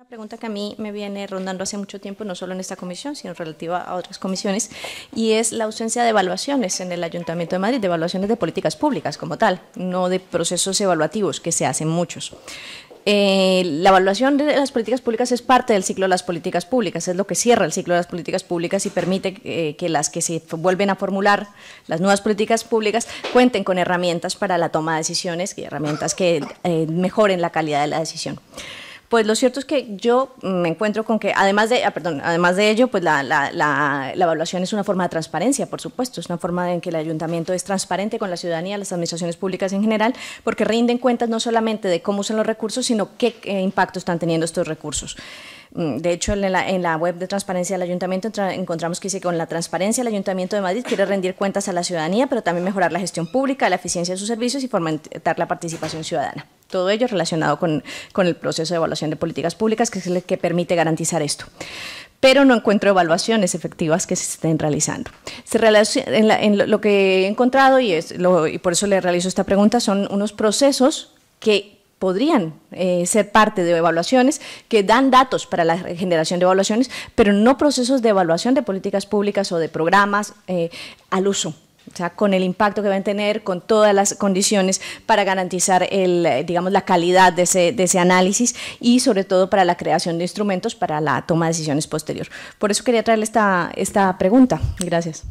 Una pregunta que a mí me viene rondando hace mucho tiempo, no solo en esta comisión, sino relativa a otras comisiones, y es la ausencia de evaluaciones en el Ayuntamiento de Madrid, de evaluaciones de políticas públicas como tal, no de procesos evaluativos, que se hacen muchos. Eh, la evaluación de las políticas públicas es parte del ciclo de las políticas públicas, es lo que cierra el ciclo de las políticas públicas y permite eh, que las que se vuelven a formular, las nuevas políticas públicas, cuenten con herramientas para la toma de decisiones, y herramientas que eh, mejoren la calidad de la decisión pues lo cierto es que yo me encuentro con que, además de, ah, perdón, además de ello, pues la, la, evaluación es una forma de transparencia, por supuesto, es una forma en que el ayuntamiento es transparente con la ciudadanía, las administraciones públicas en general, porque rinden cuentas no solamente de cómo usan los recursos, sino qué impacto están teniendo estos recursos. Mm, de hecho, en la, en la, web de transparencia del ayuntamiento encontramos que dice que con la transparencia el ayuntamiento de Madrid quiere rendir cuentas a la ciudadanía, pero también mejorar la gestión pública, la eficiencia de sus servicios y fomentar la participación ciudadana. Todo ello relacionado con, el proceso de evaluación de políticas públicas, que es que permite garantizar esto pero no encuentro evaluaciones efectivas que se estén realizando. en, lo, que he encontrado, y, es y por eso le realizo esta pregunta, son unos procesos que podrían eh, ser parte de evaluaciones, que dan datos para la generación de evaluaciones, pero no procesos de evaluación de políticas públicas o de programas eh, al uso o sea, con el impacto que van a tener, con todas las condiciones para garantizar el, eh, digamos, la calidad de ese, análisis y sobre todo para la creación de instrumentos para la toma de decisiones posterior. Por eso quería traerle esta, esta pregunta. Gracias.